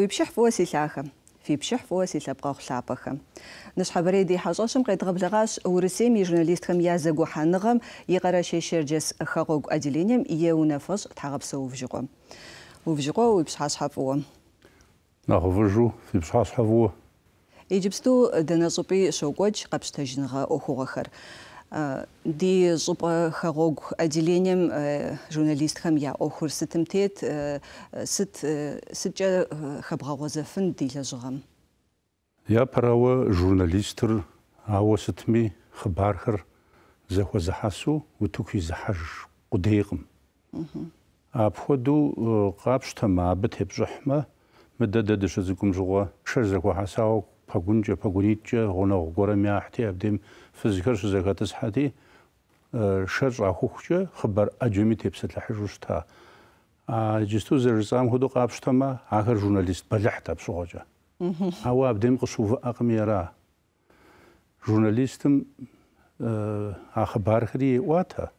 ويبشح فواسي لاخم في بشح فواسي تلبقى خلابخم حبري دي حاجاشم قيد غبلغاش ورسيمي جورناليستكم يا زاقو حانغم يقراشي شيرجس خاقوق أدلينيم يونافش تحغبسو وفجقو وفجقو ويبشحى شحفو ناخفجو في بشحى شحفو يجبستو دنازوبي شوقوج قبشتاجنغا أخوغخر دي زبا خروج أدلينم جورناليست خم يا أخر ستمتيت ست ست جا خبر وزفن دي لجرم يا براو جورناليستر أو ستمي خبارخر زهو زحاسو وتوكي زحاج قديقم أبخدو قابشتما بتبزحما مدد دشزكم جوا شرزكو حساو 파군제 파군이제 호노 ابدیم فزیکر شو زکات 수제가트스 하티 شرع خوخچه خبر اجومی اجمی تبسط تا جستو زرزام قابش تما آخر جورنالیست بلحتا بسوغجا او ابدیم قصوف اقمیرا جورنالیستم اخبار خری واتا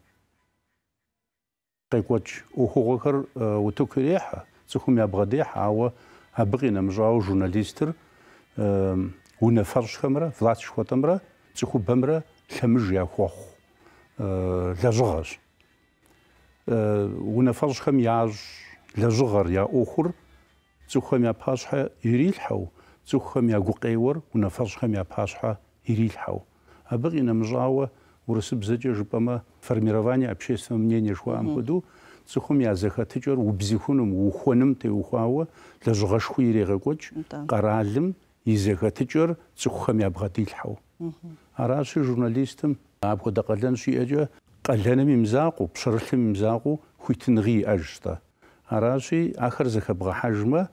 او و تو کریحه تو خمی ابغدیح او هبقينا مجاو جورناليستر уна фэрщхэмрэ власшхуэтӏэмрэ цӏыхубэмрэ лъэмыж яхуэхъу лэжьыгъэщ. Уна фэрщхэм ящӏ лэжьыгъэр я ӏуэхур цӏыхухэм я пащхьэ ирилъхьэу, цӏыхухэм я гукъеуэр уна фэрщхэм я пащхьэ ирилъхьэу. Абы къинэмыщӏауэ урысыбзэкӏэ жыпӏэмэ формирование общественного мнения жыхуаӏэм хуэдэу цӏыхум я зэхэтыкӏэр убзихунум, ухуэным теухуауэ лэжьыгъэшхуи ирегъэкӏуэкӏ, къэралым изехатчор цуххам ябгатилхау араши журналистам абхода каленши эджа каленим имзаку псарлим имзаку хуитнги ажта араши ахар захабга хажма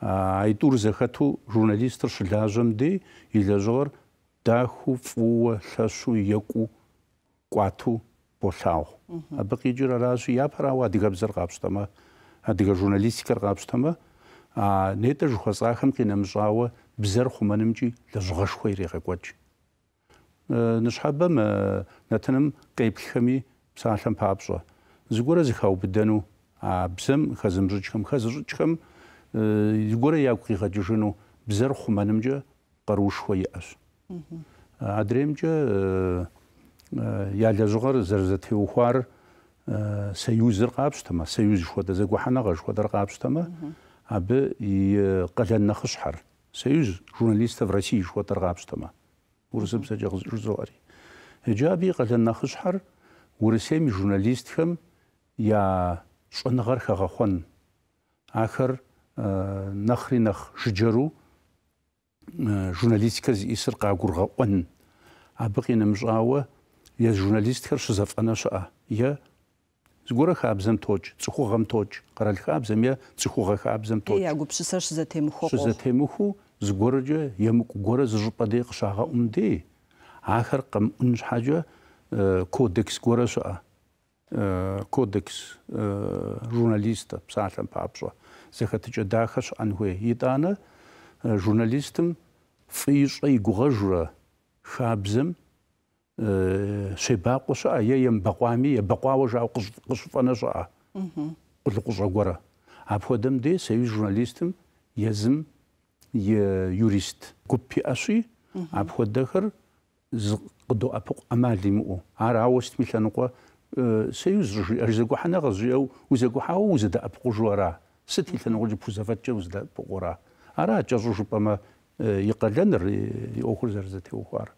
айтур захату журналистр шлажамди илажор даху фу лашу яку квату болхау абхиджур араши япарава дигабзар гапстама адига журналистикар гапстама а нетэ жухасахам кинамшава бзэр хъумэнымкӀи лэжьыгъэшхуэ ирегъэкӀуэкӀ. Ныщхьэбэм нэтыным къеплъхэми псалъэм папщӀэ. Зыгуэрэ зыхаубыдэну а бзэм хэзымщӀыкӀхэм, хэзыщӀыкӀхэм зыгуэрэ ягу къигъэкӀыжыну бзэр хъумэнымкӀэ къаруушхуэ иӀэщ. АдреимкӀэ я лэжьыгъэр зэрызэтеухуар союзыр къапщтэмэ, союз жыхуэдэ зэгухьэныгъэ жыхуэдэр къапщтэмэ, абы и къалэн нэхъыщхьэр – سيوز جورناليست في روسيا شو ترغب استما ورسم سجل جزواري جابي قد نخشحر ورسمي جورناليست هم يا شنغر خاخون آخر آه، نخري نخ شجرو آه، جورناليست كز إسر قاقور غوان أبقي نمجعوة يا جورناليست كر شزف أنا شاء يا زغور خابزم توج تسخو غم توج قرال خابزم يا تسخو غم خابزم توج يا قبش سر شزتيمو خو شزتيمو خو زغورجة يمك غورة زربدي قشاغة أمدي آخر قم أنش حاجة كودكس غورة شاء كودكس جورناليست بساعتم بابشوا زخاتجة داخش أنهوي يدانا جورناليستم في شيء غورجة خابزم شباق شاء يم بقوامي بقوا وجا قش قشفنا شاء قل قش غورة أبهدم دي سيجورناليستم يزم يوريست كوبي أشي أبخو دخر قدو أبق أمال لمؤو عراوست مثل نقوى آه، سيزرجي أرزقو حنا غزيو وزقو حاو وزد أبقو جوارا ست ستي تنقول بوزافات جوزد أبقو را أرا جزرجو بما آه، يقلن ري الأخر زرزتي أخر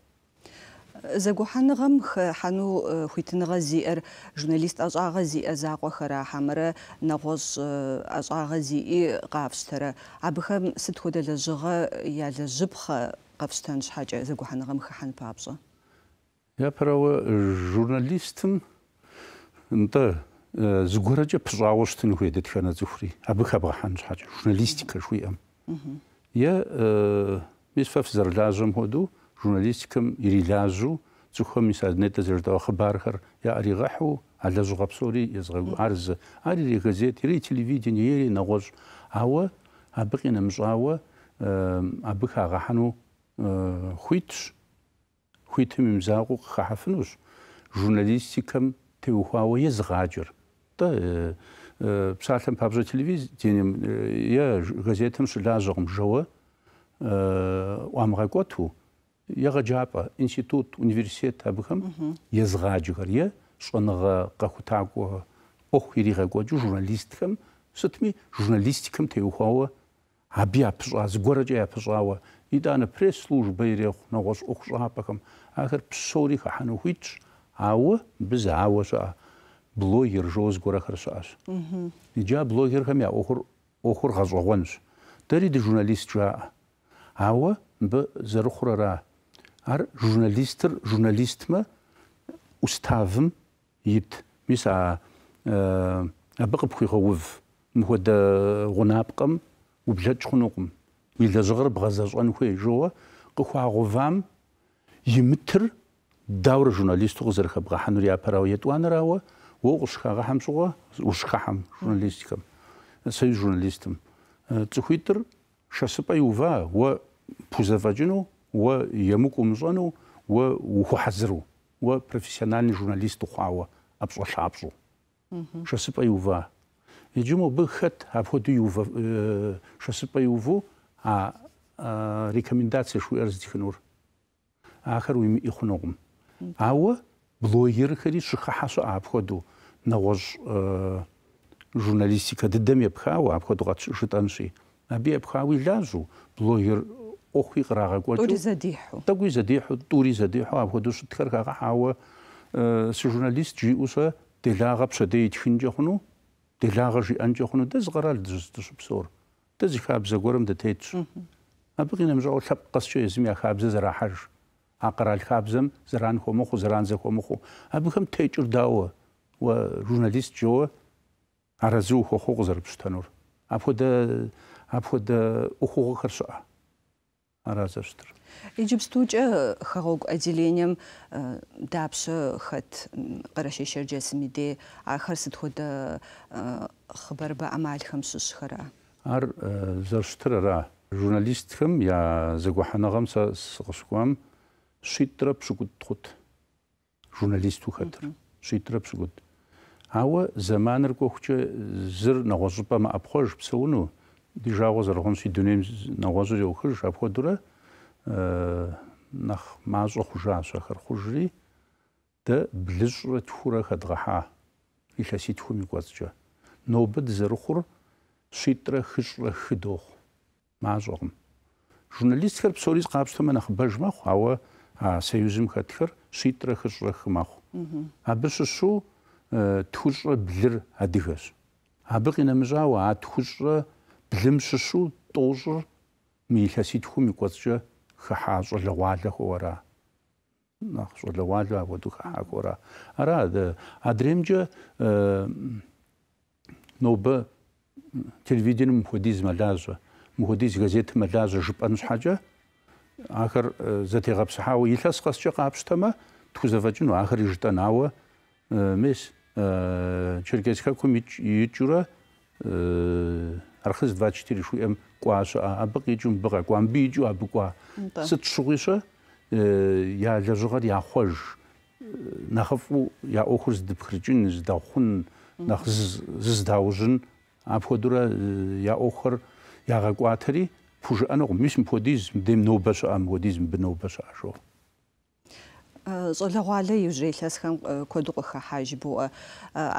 زەگوحانغم حەنوو اه، خوتنغە زیئر ژورنلیست ئەژاغەزی ئەزاقۆخەرە حەمەرە از اه، ئەژاغەزیئی قافشتەرە ئابخەم ست خۆدە لە ژغە یا لە ژبخە قەفشتەن حاجە زەگوحانغم خەحەن پابژە یاپەرەوە ژورنلیستم دە зыгуэрэкӏэ пщӏауэ хуей дэтхэнэ цӏыхури абы хэбгъэхьэн حاجه журналистикэ жыхуиӏэм е мис фэ фызэрылажьэм هدو журналистикам ирилажу цухом мис аднета зэрдава хабархэр я аригъахьу алэжъыгъэ псори езгъэгу ар зы ар ири газет ири телевидение ири нэгъуэщӏ ауэ абы къинэмыщӏауэ абы хагъэхьэну хуитщ хуитым имызакъуэу къыхахьэфынущ журналистикэм теухуауэ езгъаджэр тӏэ псалъэм папщӏэ телевидением е газетым щылажьэкъым жэуэ ӏуамыгъэкӏуэту яға жапа институт университет абхам язға жігар е шоныға қахутагуа охириға годжу журналистикам сытми журналистикам теухауа аби апжа згоража апжауа идана пресс-служба ире хунагос охжапакам ахыр псори ханухич ауа біз ауа са блогер жоз горахар саас иджа блогер хамя охур охур газогонс дариди журналист жаа ауа б зарухрара ار جورنالیستر جورنالیست ما استادم یت jurnalistme ustavëm jit misa أبقى بخي غوف مهود غنابقم وبجد ویل ويلا زغر بغزاز أن خوي جوا قخوا غوفام يمتر دور جورناليست غزر خبغا حنوريا براويت وان راوا وغشخا غحم شغا وشخا حم جورناليستكم سي جورنالیستم تخويتر شاسبا يوفا و بوزافاجينو ويموكو مزانو وحزرو وبروفيسيونالي جورناليست خواوا ابصو شابصو شو سبا يوفا يجمو بخت هابودو يوفا شو سبا يوفو ا ريكومنداتسي شو ارز ديخنور اخر ويم يخنوغم أو بلوير خري شخحاسو ابخدو نغوز журналистика дедем ебха, а обход гат أبي Аби ебха уйлажу, блогер أخي قراغا كواتو توري زديحو تقوي زديحو توري زديحو أبو دوش تكر كاغا حاوا سي جورناليست جي أوسا تلاغا بسدي تشين جوخنو تلاغا جي أن جوخنو دز غرال دز دز بصور دز خاب زغورم دتيتش أبقينا مجاو لب قصشو يزمي خاب زرا حج أقرال خاب زم زران خو مخو زران زخو مخو أبقم تيجر داوه وجورناليست جوا عرزوه خو خو غزر بشتنور أبخد أبخد أخو غكر شقه арасэштр იჯიბსტუჭა ხაღოგ აძილიენიამ დაფს ხეთ ყრაში შერჯეს მიდი ახარ სითხოდ ხბერბა ამალ ხმსუს ხრა არ ზოშტრა ჟურნალისტ ხმ ია ზგუჰანაღამ სოსკუამ შიტრა პსუკუტხუთ ჟურნალისტუ ხეთრ შიტრა პსუკუტ აუ ზამანერ კოხჭე ზერ ნაღოზბა მა აფხოჟ ფსუნუ дижавоз рхонси дунем навозу ёхр шапходура э нах мазо хужа шахр хужри да блишра тхура хадгаха иша си тхуми квацча но бад зэрхур шитра хишра хидох мазохм журналист хэр псорис капшта мана хбажма хава а союзим хатхэр шитра хишра хмах а бису шу тхушра блир адихэш абы кинамжа ва тхушра блым щыщу тӏощӏыр мы илъэситхум и кӏуэцӏкӏэ хыхьа щӏалэгъуалэ хъууэра. Нэхъ щӏалэгъуалэ апхуэдэу хыхьа хъууэра. Ара адремкӏэ э, нобэ телевидением мыхуэдиз мэлажьэ, мыхуэдиз газетым мэлажьэ жыпӏэн щхьэкӏэ ахэр э, зэтегъэпсыхьауэ илъэс къэскӏэ къапщтэмэ тхузэфӏэкӏыну ахэр ижытӏэнауэ э, мес черкес хэкум икӏурэ архыз 24 шуэм куасу абыгичум бэга гамбичу абыква сыт шугыша я лажугар я хож нахфу я охурс дипхричун издахун нахз здаужин апходура я охур я гакватри фужанок мисм подизм дем нобаш амгодизм бнобаш ашо ЩӀалэгъуалэ ижьрей лъэсхэм куэду къыхахьэж буӀэ.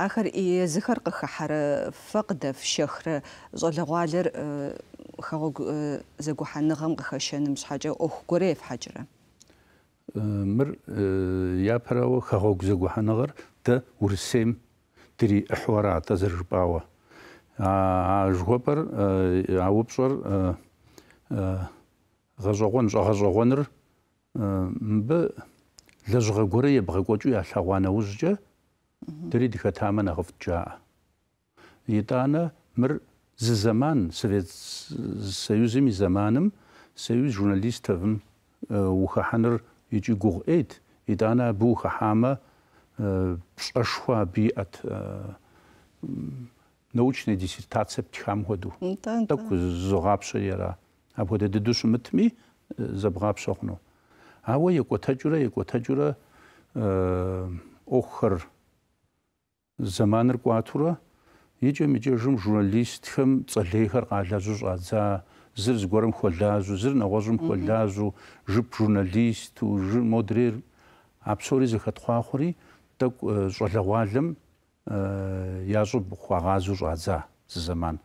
Ахэр езыхэр къыхыхьэрэ фэ къыдэфщэхрэ щӀалэгъуалэр хэгъуэгу зэгухьэныгъэм къыхэщэным щхьэкӀэ Ӏуэху гуэрей фхьэкӀрэ? Мыр япэрауэ хэгъуэгу зэгухьэныгъэр дэ Урысейм дриӀыхьу арат зэрыжыпӀауэ. А жыхуэпӀэр, а упщӀэр гъэщӀэгъуэн, щӀэгъэщӀэгъуэныр мыбы لجغة قرية بغيكوتو يحلغوانا وزجة تريد خطامنا غفت جاء يتانا مر زي زمان سويت سيوزمي زمانم سيوز جوناليست تفم وخحانر يجي قوغ ايد يتانا بو خحامة أشوا بيئة научной диссертации птихам ходу. Так зогапшо яра. А вот это душу мы тми, забгапшо хну. აუ ეკოთაჭურა ეკოთაჭურა ოხრ ზამანერ კვათურა იჯემიჯეჟუმ ჟურნალისტხემ წლეხერ ყალაზუ ზაცა ზირ ზგორემ ხოლაზუ ზირ ნაღაზუმ ხოლაზუ ჟიპ ჟურნალისტუ ჟი მოდრერ აბსორი ზხეთ ხვახური და ზოლაღალემ ያზუ ხვაღაზუ ზაცა ზზამან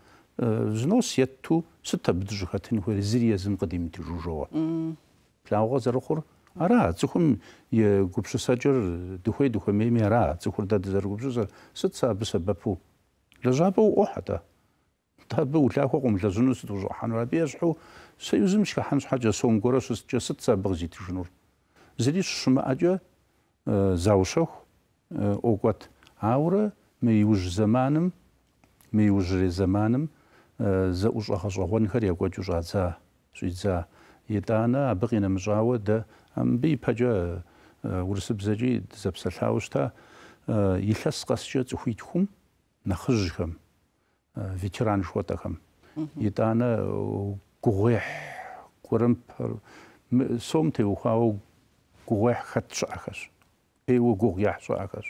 ზნოსიეთუ სუთაბდუ ჟხეთინ ხერ ზირიაზიმ ყდიმთი ჟუჟოვა პლანღა ზერ ხორ ара цӏыхум гупшысэкӏэр дыхуей дыхуэмейми ара цӏыхур дэ дызэрыгупшысэр сыт сэ абы сэбэпу лэжьапӏэ уӏуохь атӏэ тӏэ абы улъахуэ къумылэжьыну сыт ущӏыхьэнур абы ещхьу сэ узым схыхьэн щхьэкӏэ сом гуэрэ щыскӏэ сыт сэ абы къызитыжынур зыри щымыӏэкӏэ заущэху ӏуокӏуэт ауэрэ мы иужь зэманым мы иужьрей зэманым зэӏущӏэ гъэщӏэгъуэнхэр якӏуэкӏыу щӏадза щӏидза итӏанэ абы къинэмыщӏауэ дэ Амбы ипэкӀэ урысыбзэкӀи зэпсэлъауэ щыта илъэс къэскӀэ цӀыхуитхум нэхъыжьхэм, ветеран жыхуэтӀэхэм итанэ гугъуехь, гурымп сом теухуауэ гугъуехь хэт щыӏэхэщ Ӏейуэ гугъу яхь щӀыӀэхэш.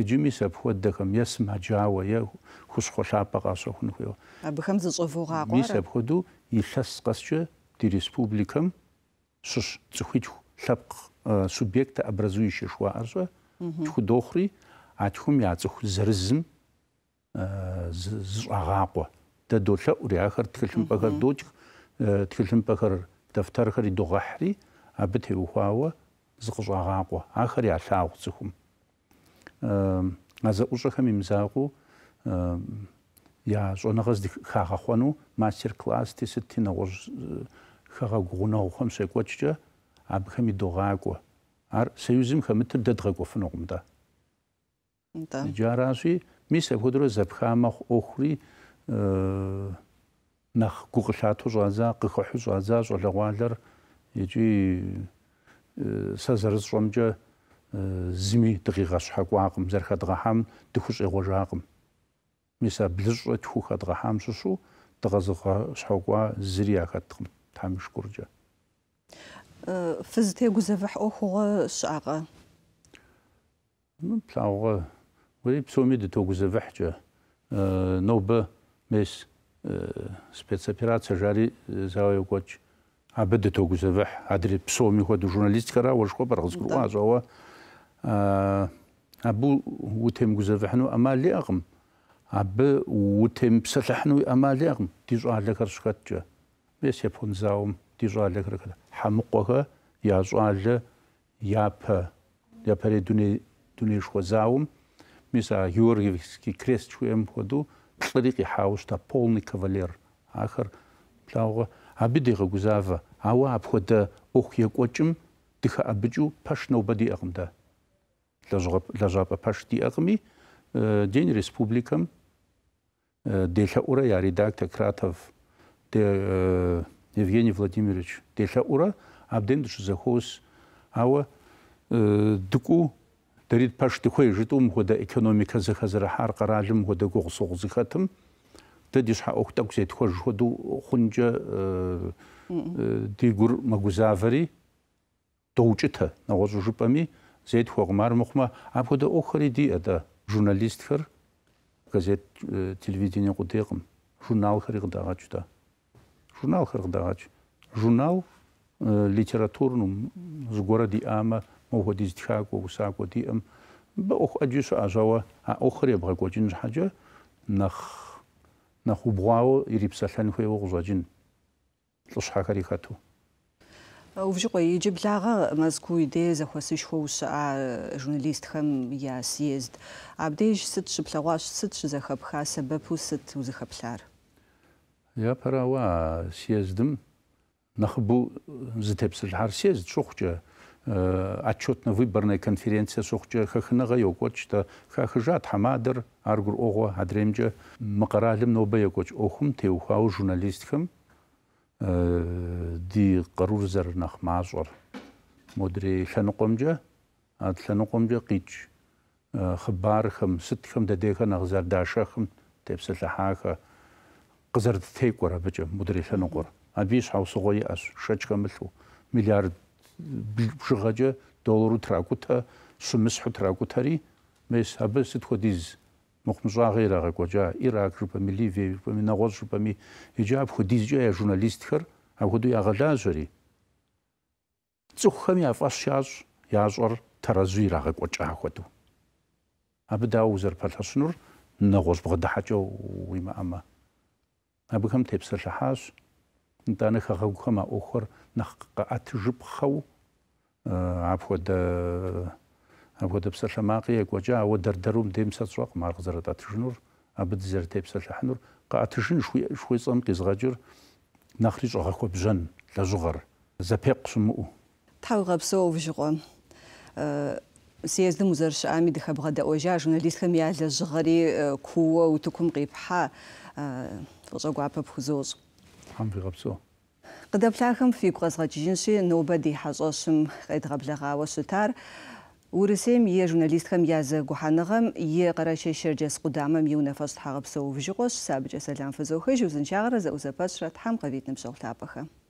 Иджыми сэ апхуэдэхэм е сымаджауэ е хущхъуэ лъапӀэ къащӀэ хъун хуейуэ. Абыхэм зыщӀэвогъакъуэ. Мис илъэс къэскӀэ ди республикэм щыщ цӀыхуитху лъпкъ э, субъект образующий шуарзо тхудохри атхум яцх зэрзм э, зыгъакъо да долъэ уряхэр тхылъым пэхэр дочх э, тхылъым пэхэр дафтархэр дугъахри абы теухуауэ зыкъыщӀагъакъуэ ахэр ялъагъу цӀыхум а зэӀущӀэхэм имызакъуэу я щӀэныгъэ зыхагъэхъуэну мастер класс ти сыт ти нэгъуэщӀ хэгъэгугъунэгъухэм щекӀуэкӀкӀэ აბხემი დოღაკო არ სეიუზიმ ხემთ დედღეკო ფნოგმდა და ჯარასი მისე ფუდრო ზაფხამა ოხრი ნახ გუღშათო ჟაზა ყიხოჰუ ჟაზა ჟოლაღალერ იჯი საზარს რომჯა ზიმი დღიღას ჰაკვაყმ ზერხადღამ დიხუშ ეღოჟაყმ მისა ბლიშო თუხადღამ შუშუ დღაზღა შაკვა ზრიახატყმ თამიშკურჯა фызтегузэвыхьӏо хъугъэ шӏагъэ? Плъагъо ури псоми дытогузэвыхькӏэ. Нобэ мес спецоперация жари заекӏокӏ. Абы дытогузэвыхь. Адри псоми хуэдэу журналистикэра уэшхуэ бэргъызгурыӏуэ ашӏауэ абы утемгузэвыхьыну ӏэмал иӏэкъым. Абы утемпсэлъыхьыну ӏэмал иӏэкъым. Ди щӏалэхэр щхэткӏэ. Мес япон зауэм تيجالك ركلا حمقها يا جال يا با يا بري دوني دوني شوزاوم ميسا يورغيفسكي كريست شويم خدو طريقي حاوش تا بولني كافالير آخر بلاوغ أبدي غزافة أوا أبخد أوخ يقوتشم دخ أبجو باش نوبدي أغم دا لجابة باش دي أغمي آه، دين ريسبوبليكم آه، ديلها أورا يا ريداك تكراتف دي آه، Евгений Владимирович теша ура, абден захоз ава э, дку дарит паш тихой житум хода экономика захазара хар каралим хода гогсог захатым тадиш ха охтак зет хож ходу хунжа дигур магузавари доучита навозу жупами зет хогмар мухма аб хода охри ди э, э, ада журналистхар газет телевидение кудегым журнал хригадаға жүда журнал хыргдагач журнал литературным с города Ама мого дизтхако усако диам ба ох аджису ажава а охре бгакочин жхаджа нах нах убгао ирипсалхан хуево гузаджин лошхакари хату وفجقوا يجيب لاغا مازكو يدي زخوا سيشخو وشا جورناليست خم يا سيزد عبديش ست شبلاغواش ست شزخب خا سبب وست وزخب لار я парава съездом нахбу затепсил хар съезд шохча отчетно-выборная конференция сохча хахнага йокочта хахжат хамадыр аргур ого адремже макаралим ноба йокоч охум теухау журналистхам ди карур зар нахмазор модри ханукомже ат ханукомже кич хабархам ситхам дадеха нахзардашахам тепсил хаха қызырды тейік көр бүтін мудрисен оқыр а бес хаусы ғой ас шачқамыл миллиард жығажы доллару тракута сумысху тракутари мес абы сытходиз мухмзағы ирағы көжа ирак жұпами ливия жұпами нағоз жұпами ежа аб ходиз жа журналист хыр аб ходу яғада жүри цухами афас шаш язор таразу ирағы көжа ходу аб дау зарпатасынур нағоз бұғы дахачо уима ама абыхэм тепсэлъыхьащ, итӀанэ хэгъэгухэм а Ӏуэхур нэхъ къэӀэтыжыпхъэу апхуэдэ апхуэдэ псалъэмакъи екӀуэкӀа, ауэ дэрдэрум дейм сэ тщӀэкъым ар къызэрытӀэтыжынур, абы дызэрытепсэлъыхьынур къэӀэтыжын шхуицӀэм къизгъэкӀыр нэхъри щӀэгъэхуэбжьэн лэжьыгъэр, зэпекъ щымыӀэу. Тхьэуи къэпсэуэ, выжыкъуэ. سياز المزرش عامي دخا بغدا وجا جورناليست خمي على الجغري آه، كوا وتكم قيبحا آه، فوزا عبا بخزوز حم في غبسو قد أبلاكم في قوز غاتجينشي نوبة دي حزوشم غيد غبلغا وشتار ورسيم يا جورناليست خمي على غوحانغم يا قراشي شرجس قدامم يونا فاش تحغب سو فجوش سابج سلام فزوخي جوزن شاغر زوزا باش حم قبيت نمشغل تابخه